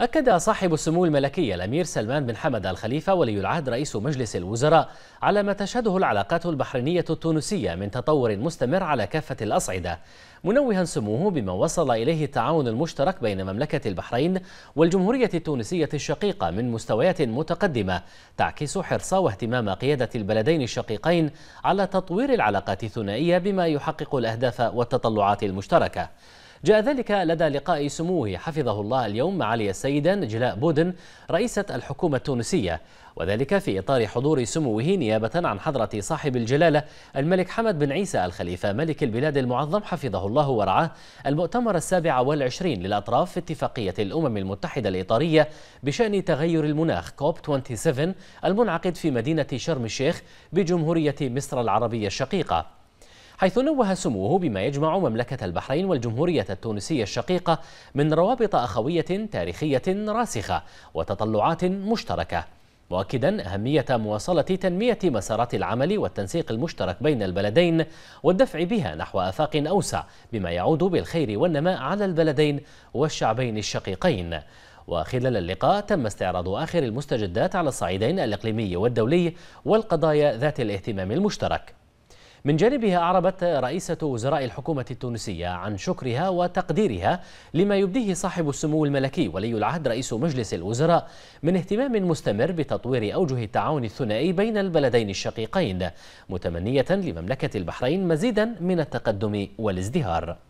أكد صاحب السمو الملكي الأمير سلمان بن حمد الخليفة ولي العهد رئيس مجلس الوزراء على ما تشهده العلاقات البحرينية التونسية من تطور مستمر على كافة الأصعدة منوها سموه بما وصل إليه التعاون المشترك بين مملكة البحرين والجمهورية التونسية الشقيقة من مستويات متقدمة تعكس حرص واهتمام قيادة البلدين الشقيقين على تطوير العلاقات الثنائية بما يحقق الأهداف والتطلعات المشتركة جاء ذلك لدى لقاء سموه حفظه الله اليوم معالي السيدة نجلاء بودن رئيسة الحكومة التونسية وذلك في إطار حضور سموه نيابة عن حضرة صاحب الجلالة الملك حمد بن عيسى الخليفة ملك البلاد المعظم حفظه الله ورعاه المؤتمر السابع والعشرين للأطراف في اتفاقية الأمم المتحدة الإطارية بشأن تغير المناخ كوب 27 المنعقد في مدينة شرم الشيخ بجمهورية مصر العربية الشقيقة حيث نوه سموه بما يجمع مملكة البحرين والجمهورية التونسية الشقيقة من روابط أخوية تاريخية راسخة وتطلعات مشتركة مؤكدا أهمية مواصلة تنمية مسارات العمل والتنسيق المشترك بين البلدين والدفع بها نحو آفاق أوسع بما يعود بالخير والنماء على البلدين والشعبين الشقيقين وخلال اللقاء تم استعراض آخر المستجدات على الصعيدين الإقليمي والدولي والقضايا ذات الاهتمام المشترك من جانبها أعربت رئيسة وزراء الحكومة التونسية عن شكرها وتقديرها لما يبديه صاحب السمو الملكي ولي العهد رئيس مجلس الوزراء من اهتمام مستمر بتطوير أوجه التعاون الثنائي بين البلدين الشقيقين متمنية لمملكة البحرين مزيدا من التقدم والازدهار